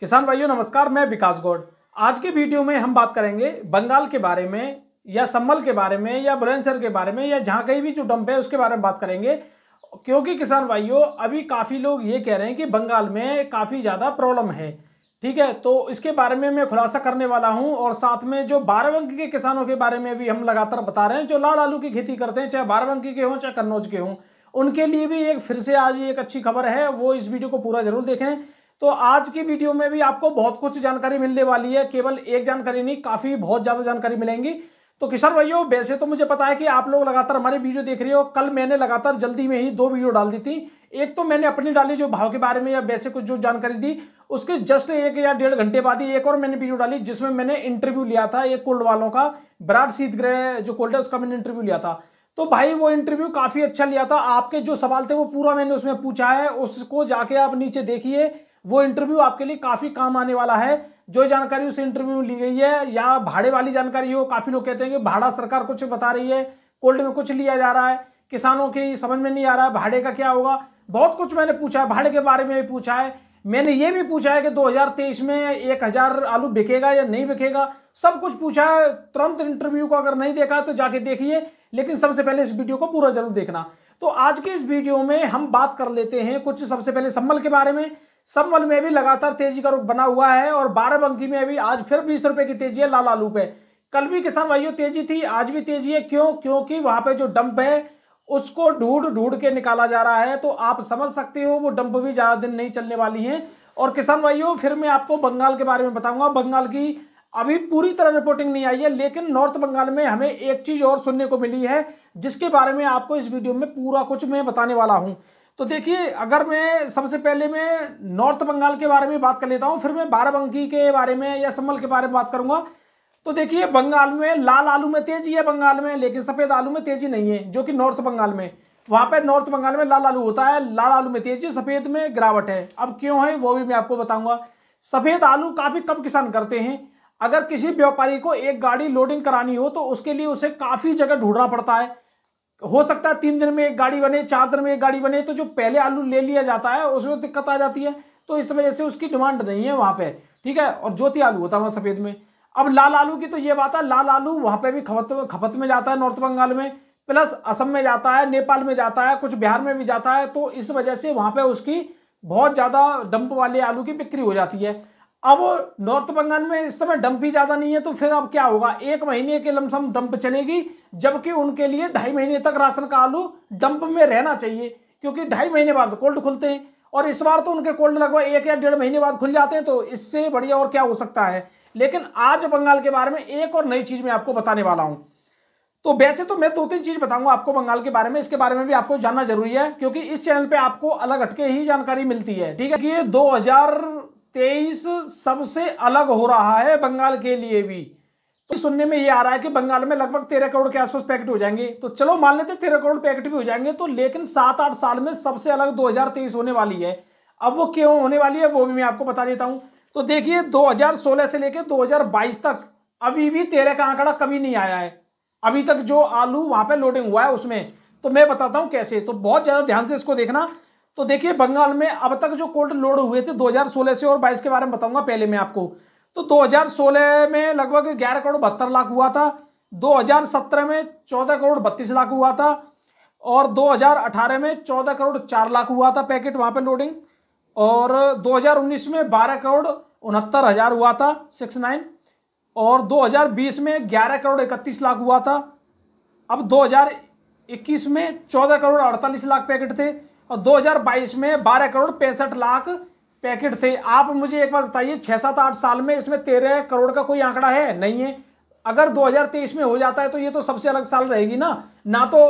किसान भाइयों नमस्कार मैं विकास गौड आज के वीडियो में हम बात करेंगे बंगाल के बारे में या संबल के बारे में या बुलंदसर के बारे में या जहाँ कहीं भी जो डंप है उसके बारे में बात करेंगे क्योंकि किसान भाइयों अभी काफ़ी लोग ये कह रहे हैं कि बंगाल में काफ़ी ज़्यादा प्रॉब्लम है ठीक है तो इसके बारे में मैं खुलासा करने वाला हूँ और साथ में जो बाराबंकी के किसानों के बारे में भी हम लगातार बता रहे हैं जो लाल आलू की खेती करते हैं चाहे बाराबंकी के हों चाहे कन्नौज के हों उनके लिए भी एक फिर से आज एक अच्छी खबर है वो इस वीडियो को पूरा जरूर देखें तो आज की वीडियो में भी आपको बहुत कुछ जानकारी मिलने वाली है केवल एक जानकारी नहीं काफी बहुत ज्यादा जानकारी मिलेंगी तो किशन भाइयों वैसे तो मुझे पता है कि आप लोग लगातार हमारी वीडियो देख रहे हो कल मैंने लगातार जल्दी में ही दो वीडियो डाल दी थी एक तो मैंने अपनी डाली जो भाव के बारे में या वैसे कुछ जो जानकारी दी उसके जस्ट एक या डेढ़ घंटे बाद ही एक और मैंने वीडियो डाली जिसमें मैंने इंटरव्यू लिया था एक कोल्ड वालों का विराट ग्रह जो कोल्ड है उसका मैंने इंटरव्यू लिया था तो भाई वो इंटरव्यू काफ़ी अच्छा लिया था आपके जो सवाल थे वो पूरा मैंने उसमें पूछा है उसको जाके आप नीचे देखिए वो इंटरव्यू आपके लिए काफ़ी काम आने वाला है जो जानकारी उस इंटरव्यू में ली गई है या भाड़े वाली जानकारी हो काफ़ी लोग कहते हैं कि भाड़ा सरकार कुछ बता रही है कोल्ड में कुछ लिया जा रहा है किसानों की समझ में नहीं आ रहा है भाड़े का क्या होगा बहुत कुछ मैंने पूछा है भाड़े के बारे में भी पूछा है मैंने ये भी पूछा है कि 2023 में 1000 आलू बिकेगा या नहीं बिकेगा सब कुछ पूछा है तुरंत इंटरव्यू को अगर नहीं देखा तो जाके देखिए लेकिन सबसे पहले इस वीडियो को पूरा जरूर देखना तो आज के इस वीडियो में हम बात कर लेते हैं कुछ सबसे पहले संबल के बारे में संबल में भी लगातार तेजी का रुख बना हुआ है और बाराबंकी में भी आज फिर बीस रुपए की तेजी है लाल आलू पे कल भी किसान भाइयों तेजी थी आज भी तेजी है क्यों क्योंकि वहां पे जो डंप है उसको ढूंढ ढूंढ के निकाला जा रहा है तो आप समझ सकते हो वो डंप भी ज़्यादा दिन नहीं चलने वाली है और किसान भाइयों फिर मैं आपको बंगाल के बारे में बताऊंगा बंगाल की अभी पूरी तरह रिपोर्टिंग नहीं आई है लेकिन नॉर्थ बंगाल में हमें एक चीज़ और सुनने को मिली है जिसके बारे में आपको इस वीडियो में पूरा कुछ मैं बताने वाला हूँ तो देखिए अगर मैं सबसे पहले मैं नॉर्थ बंगाल के बारे में बात कर लेता हूँ फिर मैं बाराबंकी के बारे में या संभल के बारे में बात करूंगा तो देखिए बंगाल में लाल आलू में तेजी है बंगाल में लेकिन सफ़ेद आलू में तेजी नहीं है जो कि नॉर्थ बंगाल में वहाँ पर नॉर्थ बंगाल में लाल आलू होता है लाल आलू में तेजी सफ़ेद में गिरावट है अब क्यों है वो भी मैं आपको बताऊँगा सफ़ेद आलू काफ़ी कम किसान करते हैं अगर किसी व्यापारी को एक गाड़ी लोडिंग करानी हो तो उसके लिए उसे काफ़ी जगह ढूंढना पड़ता है हो सकता है तीन दिन में एक गाड़ी बने चार दिन में एक गाड़ी बने तो जो पहले आलू ले लिया जाता है उसमें दिक्कत आ जाती है तो इस वजह से उसकी डिमांड नहीं है वहाँ पे ठीक है और ज्योति आलू होता है वहाँ सफ़ेद में अब लाल आलू की तो ये बात है लाल आलू वहाँ पे भी खपत खपत में जाता है नॉर्थ बंगाल में प्लस असम में जाता है नेपाल में जाता है कुछ बिहार में भी जाता है तो इस वजह से वहाँ पे उसकी बहुत ज़्यादा डंप वाले आलू की बिक्री हो जाती है अब नॉर्थ बंगाल में इस समय डंप ही ज़्यादा नहीं है तो फिर अब क्या होगा एक महीने के लमसम डंप चलेगी जबकि उनके लिए ढाई महीने तक राशन का आलू डंप में रहना चाहिए क्योंकि ढाई महीने बाद कोल्ड खुलते हैं और इस बार तो उनके कोल्ड लगभग एक या डेढ़ महीने बाद खुल जाते हैं तो इससे बढ़िया और क्या हो सकता है लेकिन आज बंगाल के बारे में एक और नई चीज़ मैं आपको बताने वाला हूं तो वैसे तो मैं दो तीन चीज़ बताऊंगा आपको बंगाल के बारे में इसके बारे में भी आपको जानना जरूरी है क्योंकि इस चैनल पे आपको अलग हटके ही जानकारी मिलती है ठीक है कि ये तेईस सबसे अलग हो रहा है बंगाल के लिए भी तो सुनने में ये आ रहा है कि बंगाल में लगभग तेरह करोड़ के आसपास पैकेट हो जाएंगे तो चलो मान लेते तेरह करोड़ पैकेट भी हो जाएंगे तो लेकिन सात आठ साल में सबसे अलग 2023 होने वाली है अब वो क्यों होने वाली है वो भी मैं आपको बता देता हूं तो देखिए 2016 से लेकर दो तक अभी भी तेरह का आंकड़ा कभी नहीं आया है अभी तक जो आलू वहां पर लोडिंग हुआ है उसमें तो मैं बताता हूं कैसे तो बहुत ज्यादा ध्यान से इसको देखना तो देखिए बंगाल में अब तक जो कोल्ड लोड हुए थे 2016 से और 22 के बारे में बताऊंगा पहले मैं आपको तो 2016 में लगभग ग्यारह करोड़ बहत्तर लाख हुआ था 2017 में 14 करोड़ बत्तीस लाख हुआ था और 2018 में 14 करोड़ चार लाख हुआ था पैकेट वहां पे लोडिंग और 2019 में 12 करोड़ उनहत्तर हजार हुआ था सिक्स नाइन और 2020 में 11 करोड़ इकतीस लाख हुआ था अब 2021 में 14 करोड़ अड़तालीस लाख पैकेट थे और 2022 में 12 करोड़ पैंसठ लाख पैकेट थे आप मुझे एक बार बताइए छः सात आठ साल में इसमें तेरह करोड़ का कोई आंकड़ा है नहीं है अगर 2023 में हो जाता है तो ये तो सबसे अलग साल रहेगी ना ना तो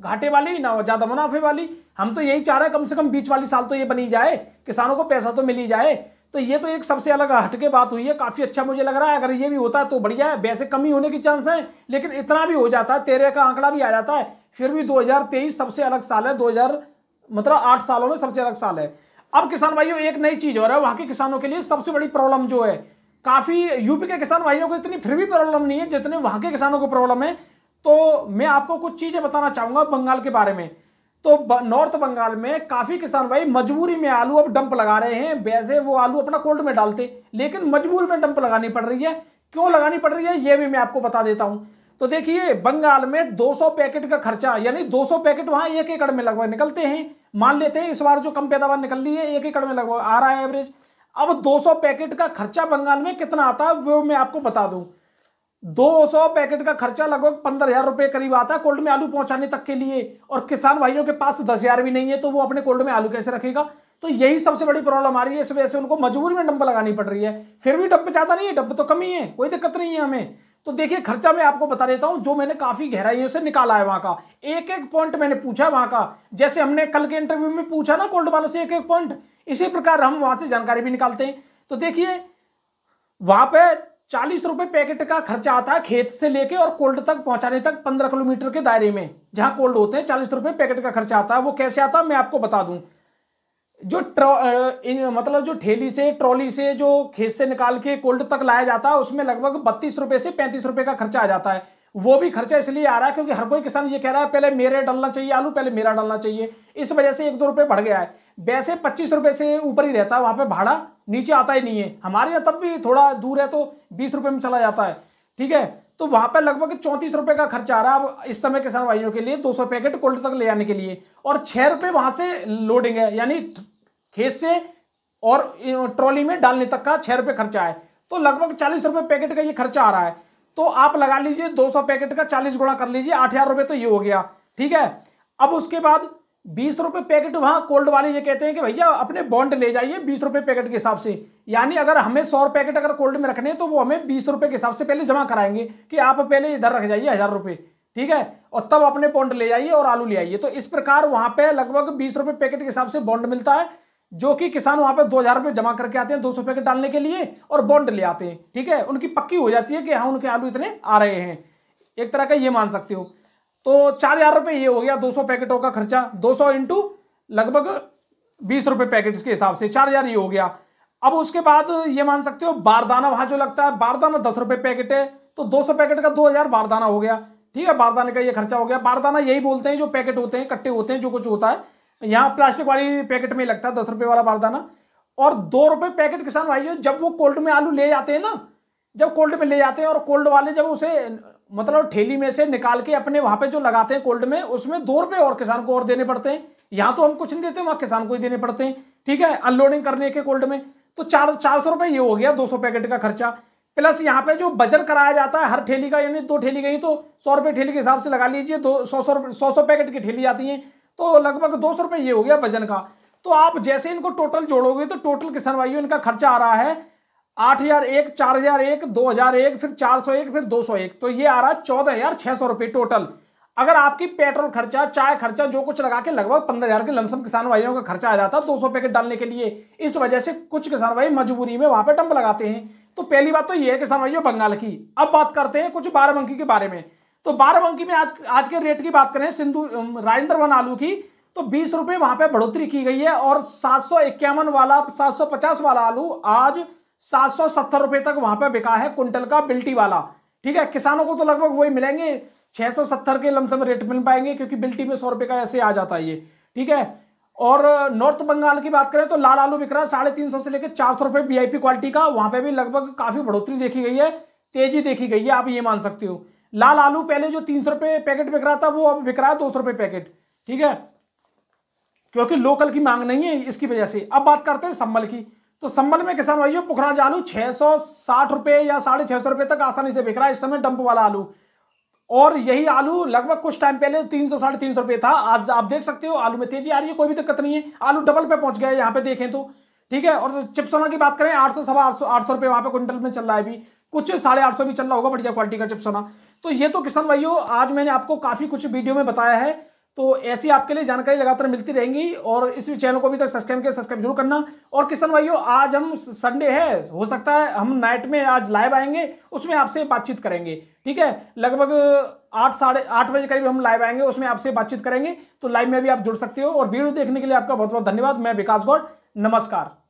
घाटे वाली ना ज़्यादा मुनाफे वाली हम तो यही चाह रहे हैं कम से कम बीच वाली साल तो ये बनी जाए किसानों को पैसा तो मिल ही जाए तो ये तो एक सबसे अलग हटके बात हुई है काफ़ी अच्छा मुझे लग रहा है अगर ये भी होता है तो बढ़िया है वैसे कमी होने की चांस है लेकिन इतना भी हो जाता है तेरह का आंकड़ा भी आ जाता है फिर भी 2023 सबसे अलग साल है मतलब आठ सालों में सबसे अलग साल है अब किसान भाइयों एक नई चीज और है वहां के किसानों के लिए सबसे बड़ी प्रॉब्लम जो है काफी यूपी के किसान भाइयों को इतनी फिर भी प्रॉब्लम नहीं है जितने वहां के किसानों को प्रॉब्लम है तो मैं आपको कुछ चीजें बताना चाहूंगा बंगाल के बारे में तो नॉर्थ बंगाल में काफी किसान भाई मजबूरी में आलू अब डंप लगा रहे हैं वैसे वो आलू अपना कोल्ड में डालते लेकिन मजबूरी में डंप लगानी पड़ रही है क्यों लगानी पड़ रही है यह भी मैं आपको बता देता हूं तो देखिए बंगाल में 200 पैकेट का खर्चा यानी 200 पैकेट वहां एक एकड़ में लगभग निकलते हैं मान लेते हैं इस बार जो कम पैदावार निकल रही है एक एकड़ में लगभग आ रहा है एवरेज अब 200 पैकेट का खर्चा बंगाल में कितना आता है वो मैं आपको बता दूं 200 पैकेट का खर्चा लगभग पंद्रह हजार रुपये करीब आता है कोल्ड में आलू पहुंचाने तक के लिए और किसान भाइयों के पास दस हजार भी नहीं है तो वो अपने कोल्ड में आलू कैसे रखेगा तो यही सबसे बड़ी प्रॉब्लम आ रही है इस वजह से उनको मजबूरी में डंप लगानी पड़ रही है फिर भी डंप ज्यादा नहीं है डंप तो कमी है कोई दिक्कत नहीं है हमें तो देखिए खर्चा मैं आपको बता देता हूं जो मैंने काफी गहराइयों से निकाला है वहां का एक एक पॉइंट मैंने पूछा वहां का जैसे हमने कल के इंटरव्यू में पूछा ना कोल्ड वालों से एक एक पॉइंट इसी प्रकार हम वहां से जानकारी भी निकालते हैं तो देखिए वहां पे चालीस रुपए पैकेट का खर्चा आता है खेत से लेके और कोल्ड तक पहुंचाने तक पंद्रह किलोमीटर के दायरे में जहां कोल्ड होते हैं चालीस रुपए पैकेट का खर्चा आता है वो कैसे आता है मैं आपको बता दूं जो ट्रॉ मतलब जो ठेली से ट्रॉली से जो खेत से निकाल के कोल्ड तक लाया जाता है उसमें लगभग बत्तीस रुपए से पैंतीस रुपए का खर्चा आ जाता है वो भी खर्चा इसलिए आ रहा है क्योंकि हर कोई किसान ये कह रहा है पहले मेरे डालना चाहिए आलू पहले मेरा डालना चाहिए इस वजह से एक दो रुपये बढ़ गया है वैसे पच्चीस रुपये से ऊपर ही रहता है वहाँ पे भाड़ा नीचे आता ही नहीं है हमारे यहाँ तब भी थोड़ा दूर है तो बीस रुपये में चला जाता है ठीक है तो वहाँ पर लगभग चौंतीस रुपये का खर्चा आ रहा है अब इस समय किसान भाइयों के लिए दो सौ पैकेट कोल्ड तक ले आने के लिए और छः रुपये वहाँ से लोडिंग है यानी खेत से और ट्रॉली में डालने तक का छह रुपये खर्चा है तो लगभग चालीस रुपये पैकेट का ये खर्चा आ रहा है तो आप लगा लीजिए 200 पैकेट का 40 गुणा कर लीजिए आठ हजार रुपये तो ये हो गया ठीक है अब उसके बाद बीस रुपये पैकेट वहाँ कोल्ड वाले ये कहते हैं कि भैया अपने बॉन्ड ले जाइए बीस रुपये पैकेट के हिसाब से यानी अगर हमें सौ पैकेट अगर कोल्ड में रखने हैं तो वो हमें बीस रुपये के हिसाब से पहले जमा कराएंगे कि आप पहले इधर रख जाइए हज़ार रुपये ठीक है और तब अपने बॉन्ड ले जाइए और आलू ले आइए तो इस प्रकार वहाँ पे लगभग बीस रुपये पैकेट के हिसाब से बॉन्ड मिलता है जो कि किसान वहां पे दो हजार रुपये जमा करके आते हैं दो सौ पैकेट डालने के लिए और बॉन्ड ले आते हैं ठीक है उनकी पक्की हो जाती है कि हाँ उनके आलू इतने आ रहे हैं एक तरह का ये मान सकते हो तो चार हजार रुपये ये हो गया दो सौ पैकेटों का खर्चा दो सौ इंटू लगभग बीस रुपये पैकेट के हिसाब से चार हजार ये हो गया अब उसके बाद ये मान सकते हो बारदाना वहां जो लगता है बारदाना दस रुपये पैकेट है तो दो सौ पैकेट का दो हजार बारदाना हो गया ठीक है बारदाने का ये खर्चा हो गया बारदाना यही बोलते हैं जो पैकेट होते हैं कट्टे होते हैं जो कुछ होता है यहाँ प्लास्टिक वाली पैकेट में लगता है दस रुपये वाला बारदाना और दो रुपये पैकेट किसान भाई जब वो कोल्ड में आलू ले जाते हैं ना जब कोल्ड में ले जाते हैं और कोल्ड वाले जब उसे मतलब ठेली में से निकाल के अपने वहां पे जो लगाते हैं कोल्ड में उसमें दो रुपये और किसान को और देने पड़ते हैं यहाँ तो हम कुछ नहीं देते वहाँ किसान को ही देने पड़ते हैं ठीक है अनलोडिंग करने के कोल्ड में तो चार चार सौ रुपये ये हो गया दो सौ पैकेट का खर्चा प्लस यहाँ पे जो बजर कराया जाता है हर ठेली का यानी दो ठेली गई तो सौ रुपये ठेली के हिसाब से लगा लीजिए दो सौ सौ सौ सौ पैकेट की ठेली आती है तो लगभग दो सौ रुपये ये हो गया वजन का तो आप जैसे इनको टोटल जोड़ोगे तो टोटल किसान भाइयों इनका खर्चा आ रहा है आठ हजार एक चार हजार एक दो हजार एक फिर चार सौ एक फिर दो सौ एक तो ये आ रहा है चौदह हजार छह सौ रुपये टोटल अगर आपकी पेट्रोल खर्चा चाय खर्चा जो कुछ लगा के लगभग पंद्रह हजार के लमसम किसान भाइयों का खर्चा आ जाता है दो सौ पैकेट डालने के लिए इस वजह से कुछ किसान भाई मजबूरी में वहां पर डंप लगाते हैं तो पहली बात तो ये है किसान भाइयों बंगाल की अब बात करते हैं कुछ बाराबंकी के बारे में तो बाराबंकी में आज आज के रेट की बात करें सिंधु राजेंद्र वन आलू की तो बीस रुपये वहां पे बढ़ोतरी की गई है और सात सौ इक्यावन वाला सात सौ पचास वाला आलू आज सात सौ सत्तर रुपए तक वहां पे बिका है कुंटल का बिल्टी वाला ठीक है किसानों को तो लगभग वही मिलेंगे छह सौ सत्तर के लमसम रेट मिल पाएंगे क्योंकि बिल्टी में सौ रुपये का ऐसे आ जाता है ये ठीक है और नॉर्थ बंगाल की बात करें तो लाल आलू बिक रहा है साढ़े तीन सौ से लेकर चार सौ रुपये वी क्वालिटी का वहां पर भी लगभग काफी बढ़ोतरी देखी गई है तेजी देखी गई है आप ये मान सकते हो लाल आलू पहले जो तीन सौ रुपए पैकेट बिक रहा था वो अब बिक रहा है दो सौ रुपए पैकेट ठीक है क्योंकि लोकल की मांग नहीं है इसकी वजह से अब बात करते हैं संबल की तो संबल में किसान भाइयों पुखराज आलू छह सौ साठ रुपए या साढ़े छह सौ रुपए तक आसानी से बिक रहा है इस समय डंप वाला आलू और यही आलू लगभग कुछ टाइम पहले तीन सौ साढ़े तीन सौ रुपए था आज आप देख सकते हो आलू में तेजी आ रही है कोई भी दिक्कत नहीं है आलू डबल पे पहुंच गया यहाँ पे देखें तो ठीक है और चिप्सोना की बात करें आठ सौ सवा आठ सौ आठ सौ रुपये वहाँ पे क्विंटल में चल रहा है अभी कुछ साढ़े आठ सौ भी चल रहा होगा बढ़िया क्वालिटी का चिप सोना तो ये तो किसान भाइयों आज मैंने आपको काफ़ी कुछ वीडियो में बताया है तो ऐसी आपके लिए जानकारी लगातार मिलती रहेंगी और इस चैनल को अभी तक सब्सक्राइब किया सब्सक्राइब जरूर करना और किसान भाइयों आज हम संडे है हो सकता है हम नाइट में आज लाइव आएंगे उसमें आपसे बातचीत करेंगे ठीक है लगभग आठ साढ़े आठ बजे करीब हम लाइव आएंगे उसमें आपसे बातचीत करेंगे तो लाइव में भी आप जुड़ सकते हो और वीडियो देखने के लिए आपका बहुत बहुत धन्यवाद मैं विकास गौड़ नमस्कार